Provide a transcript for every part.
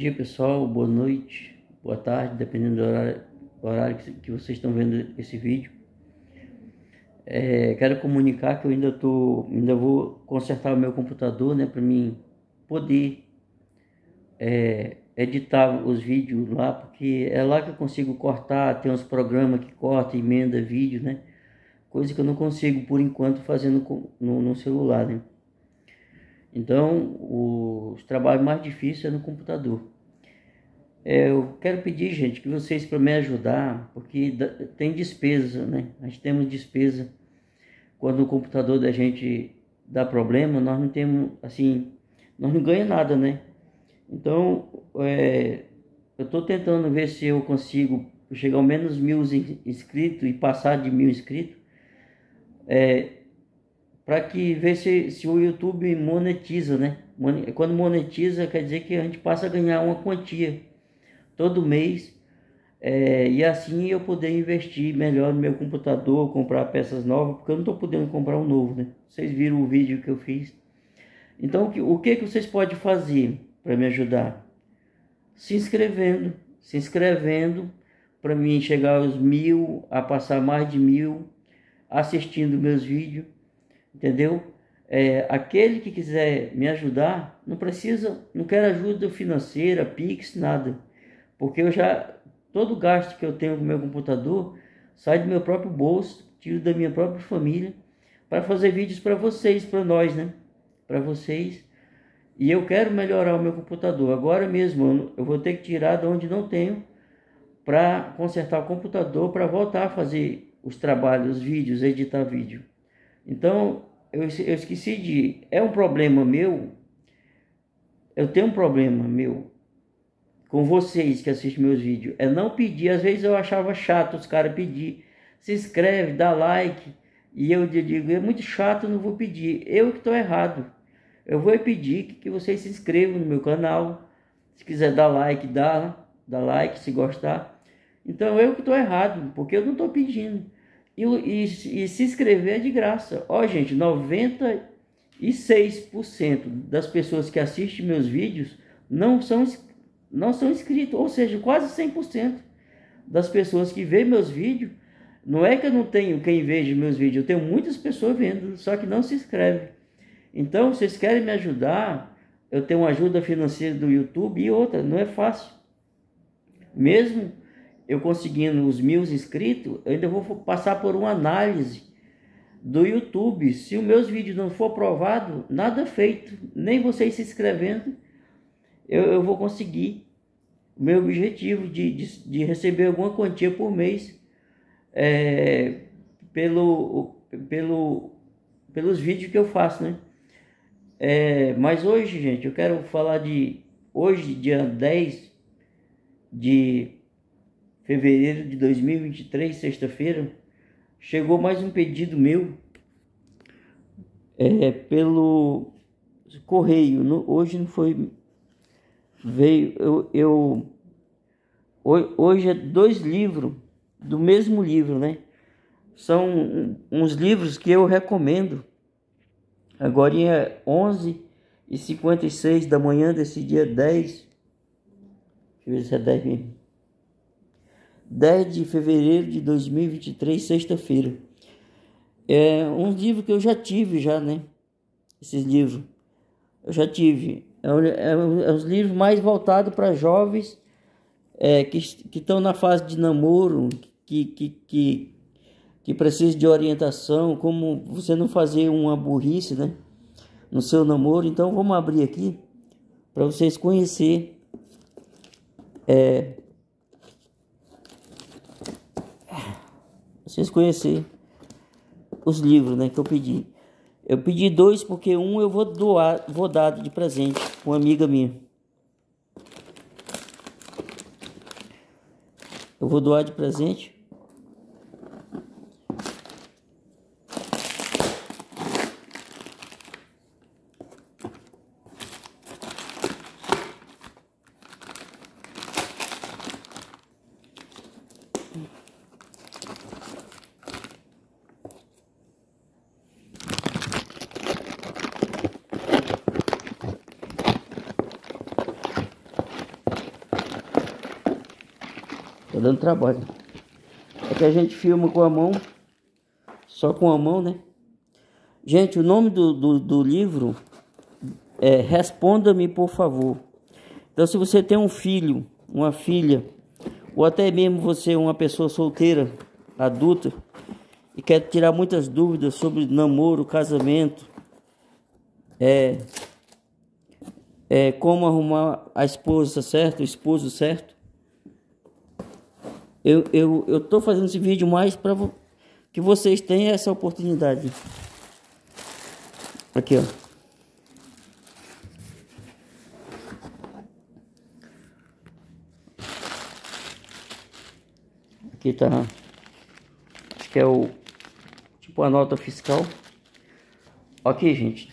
dia pessoal, boa noite, boa tarde, dependendo do horário, horário que, que vocês estão vendo esse vídeo. É, quero comunicar que eu ainda tô, ainda vou consertar o meu computador, né, para mim poder é, editar os vídeos lá, porque é lá que eu consigo cortar, tem uns programas que corta, emenda vídeo, né, coisa que eu não consigo por enquanto fazendo no, no celular, né. Então, os trabalhos mais difíceis é no computador. É, eu quero pedir, gente, que vocês para me ajudar, porque tem despesa, né? Nós temos despesa. Quando o computador da gente dá problema, nós não temos, assim, nós não ganhamos nada, né? Então, é, eu estou tentando ver se eu consigo chegar ao menos mil inscritos e passar de mil inscritos. É, para que ver se, se o YouTube monetiza, né? Quando monetiza, quer dizer que a gente passa a ganhar uma quantia todo mês é, e assim eu poder investir melhor no meu computador, comprar peças novas, porque eu não estou podendo comprar um novo, né? Vocês viram o vídeo que eu fiz. Então, o que, o que, que vocês podem fazer para me ajudar? Se inscrevendo, se inscrevendo para mim chegar aos mil, a passar mais de mil, assistindo meus vídeos entendeu? É, aquele que quiser me ajudar, não precisa, não quero ajuda financeira, Pix, nada. Porque eu já, todo gasto que eu tenho com meu computador sai do meu próprio bolso, tiro da minha própria família, para fazer vídeos para vocês, para nós, né? Para vocês. E eu quero melhorar o meu computador. Agora mesmo eu vou ter que tirar de onde não tenho para consertar o computador, para voltar a fazer os trabalhos, os vídeos, editar vídeo. Então, eu, eu esqueci de. É um problema meu. Eu tenho um problema meu com vocês que assistem meus vídeos. É não pedir. Às vezes eu achava chato os caras pedir. Se inscreve, dá like. E eu digo, é muito chato, não vou pedir. Eu que estou errado. Eu vou pedir que, que vocês se inscrevam no meu canal. Se quiser dar like, dá. Dá like se gostar. Então eu que estou errado, porque eu não estou pedindo. E, e, e se inscrever é de graça. Ó, gente, 96% das pessoas que assistem meus vídeos não são, não são inscritos, ou seja, quase 100% das pessoas que veem meus vídeos. Não é que eu não tenho quem veja meus vídeos, eu tenho muitas pessoas vendo, só que não se inscreve. Então, vocês querem me ajudar? Eu tenho uma ajuda financeira do YouTube e outra, não é fácil. Mesmo eu conseguindo os mil inscritos, eu ainda vou passar por uma análise do YouTube. Se os meus vídeos não for aprovado, nada feito, nem vocês se inscrevendo, eu, eu vou conseguir o meu objetivo de, de, de, receber alguma quantia por mês é, pelo, pelo, pelos vídeos que eu faço, né? É, mas hoje, gente, eu quero falar de hoje, dia 10 de fevereiro de 2023, sexta-feira, chegou mais um pedido meu é, pelo correio. No, hoje não foi. Veio. Eu, eu hoje é dois livros do mesmo livro, né? São uns livros que eu recomendo. Agora é 11 e 56 da manhã desse dia 10. Deixa eu ver se é 10 mesmo. 10 de fevereiro de 2023, sexta-feira. É um livro que eu já tive, já, né? Esse livro. Eu já tive. É um, é é livro mais voltado para jovens é, que estão na fase de namoro, que, que, que, que precisa de orientação, como você não fazer uma burrice, né? No seu namoro. Então, vamos abrir aqui para vocês conhecerem. É, vocês conhecerem os livros né, que eu pedi. Eu pedi dois porque um eu vou doar, vou dar de presente uma amiga minha. Eu vou doar de presente. dando trabalho. É que a gente filma com a mão, só com a mão, né? Gente, o nome do, do, do livro é Responda-me, por favor. Então, se você tem um filho, uma filha, ou até mesmo você é uma pessoa solteira, adulta, e quer tirar muitas dúvidas sobre namoro, casamento, é, é, como arrumar a esposa certo o esposo certo, eu eu eu tô fazendo esse vídeo mais para vo que vocês tenham essa oportunidade. Aqui, ó. Aqui tá acho que é o tipo a nota fiscal. Ok, gente,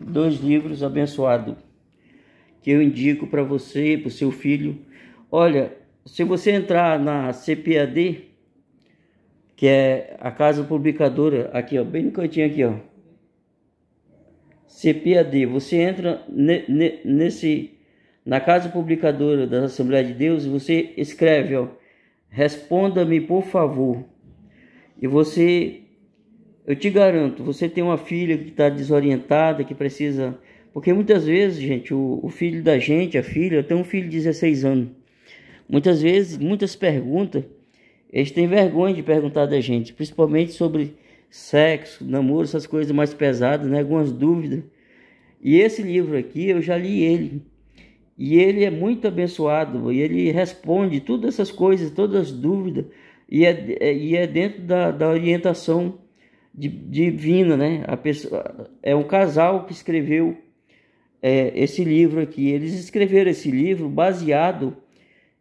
dois livros abençoados que eu indico para você, para o seu filho. Olha, se você entrar na CPAD, que é a casa publicadora, aqui ó, bem no cantinho aqui ó, CPAD, você entra ne, ne, nesse na casa publicadora da Assembleia de Deus e você escreve ó, responda-me por favor. E você, eu te garanto, você tem uma filha que está desorientada, que precisa. Porque muitas vezes, gente, o, o, filho da gente, a filha, eu tenho um filho de 16 anos. Muitas vezes, muitas perguntas, eles têm vergonha de perguntar da gente, principalmente sobre sexo, namoro, essas coisas mais pesadas, né? algumas dúvidas. E esse livro aqui, eu já li ele. E ele é muito abençoado, e ele responde todas essas coisas, todas as dúvidas, e é, é e é dentro da, da orientação de, divina, né? A pessoa, é um casal que escreveu é, esse livro aqui. Eles escreveram esse livro baseado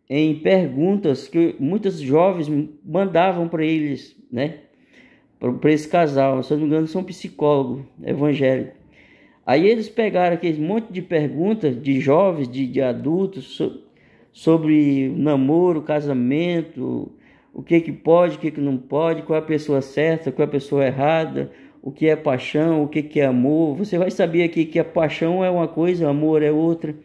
em perguntas que muitos jovens mandavam para eles, né? Para esse casal, se eu não me engano, são psicólogo evangélico. Aí eles pegaram aquele monte de perguntas de jovens, de, de adultos, so, sobre namoro, casamento, o que que pode, o que que não pode, qual é a pessoa certa, qual é a pessoa errada, o que é paixão, o que que é amor. Você vai saber aqui que a paixão é uma coisa, o amor é outra.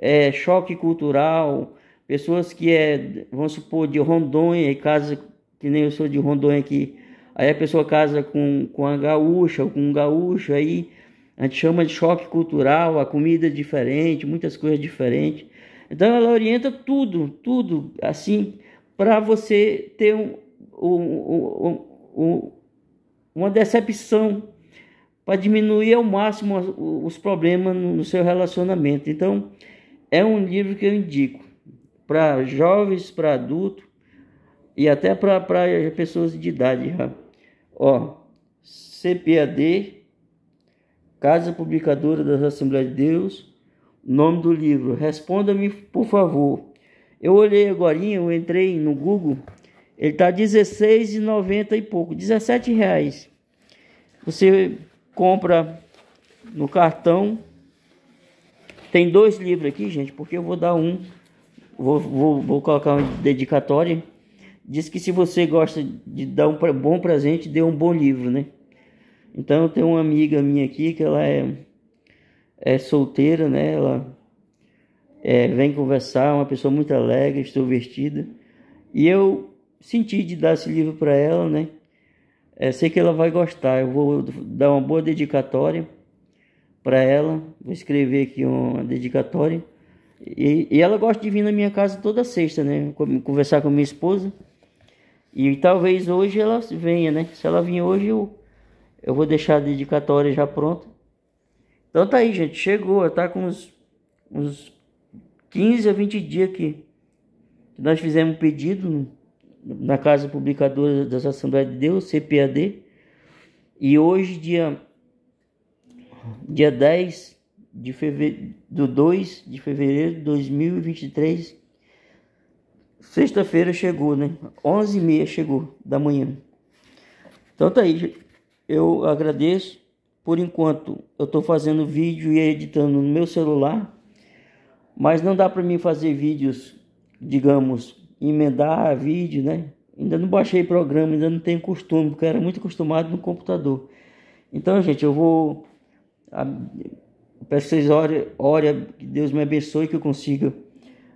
É choque cultural, Pessoas que é, vamos supor, de Rondônia e casa, que nem eu sou de Rondônia aqui, aí a pessoa casa com, com a gaúcha ou com um gaúcho, aí a gente chama de choque cultural, a comida é diferente, muitas coisas diferentes. Então ela orienta tudo, tudo, assim, para você ter um, um, um, uma decepção, para diminuir ao máximo os problemas no seu relacionamento. Então é um livro que eu indico para jovens, para adultos e até para pessoas de idade já. Ó, CPAD, Casa Publicadora da Assembleia de Deus, nome do livro. Responda-me, por favor. Eu olhei agora, eu entrei no Google, ele tá R$16,90 e pouco, R$17,00. Você compra no cartão. Tem dois livros aqui, gente, porque eu vou dar um vou, vou, vou colocar uma dedicatória. Diz que se você gosta de dar um bom presente, dê um bom livro, né? Então eu tenho uma amiga minha aqui que ela é, é solteira, né? Ela é, vem conversar, uma pessoa muito alegre, extrovertida. E eu senti de dar esse livro para ela, né? É, sei que ela vai gostar. Eu vou dar uma boa dedicatória para ela. Vou escrever aqui uma dedicatória. E, e, ela gosta de vir na minha casa toda sexta, né? Conversar com minha esposa. E talvez hoje ela venha, né? Se ela vir hoje, eu, eu vou deixar a dedicatória já pronta. Então tá aí, gente. Chegou, tá com uns, uns 15 a 20 dias aqui. Nós fizemos um pedido na Casa Publicadora das Assembleias de Deus, CPAD. E hoje, dia, dia 10 de fevereiro, do 2 de fevereiro de 2023, sexta-feira chegou, né? 11h30 chegou da manhã. Então tá aí, eu agradeço. Por enquanto, eu estou fazendo vídeo e editando no meu celular, mas não dá para mim fazer vídeos, digamos, emendar vídeo, né? Ainda não baixei programa, ainda não tenho costume, porque era muito acostumado no computador. Então, gente, eu vou peço que vocês orem, ore que Deus me abençoe, que eu consiga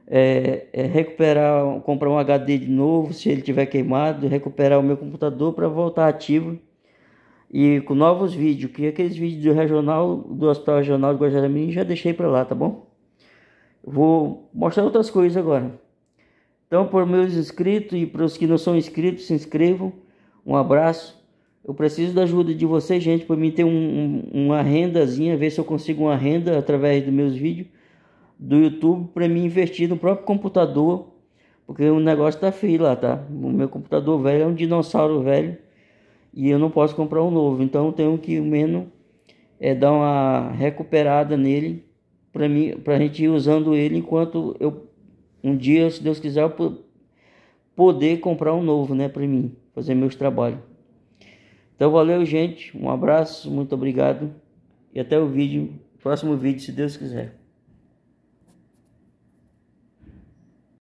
é, é, recuperar, comprar um HD de novo, se ele tiver queimado, recuperar o meu computador para voltar ativo e com novos vídeos, que aqueles vídeos do regional, do Hospital Regional de Guajaramirim já deixei para lá, tá bom? Vou mostrar outras coisas agora. Então, por meus inscritos e para os que não são inscritos, se inscrevam. Um abraço. Eu preciso da ajuda de vocês, gente, para mim ter um, um, uma rendazinha, ver se eu consigo uma renda através dos meus vídeos do YouTube para mim investir no próprio computador, porque o negócio tá feio lá, tá? O meu computador velho é um dinossauro velho e eu não posso comprar um novo, então tenho que menos é dar uma recuperada nele para mim, para a gente ir usando ele enquanto eu um dia, se Deus quiser, eu poder comprar um novo, né, para mim fazer meus trabalhos. Então valeu, gente. Um abraço, muito obrigado e até o vídeo, próximo vídeo, se Deus quiser.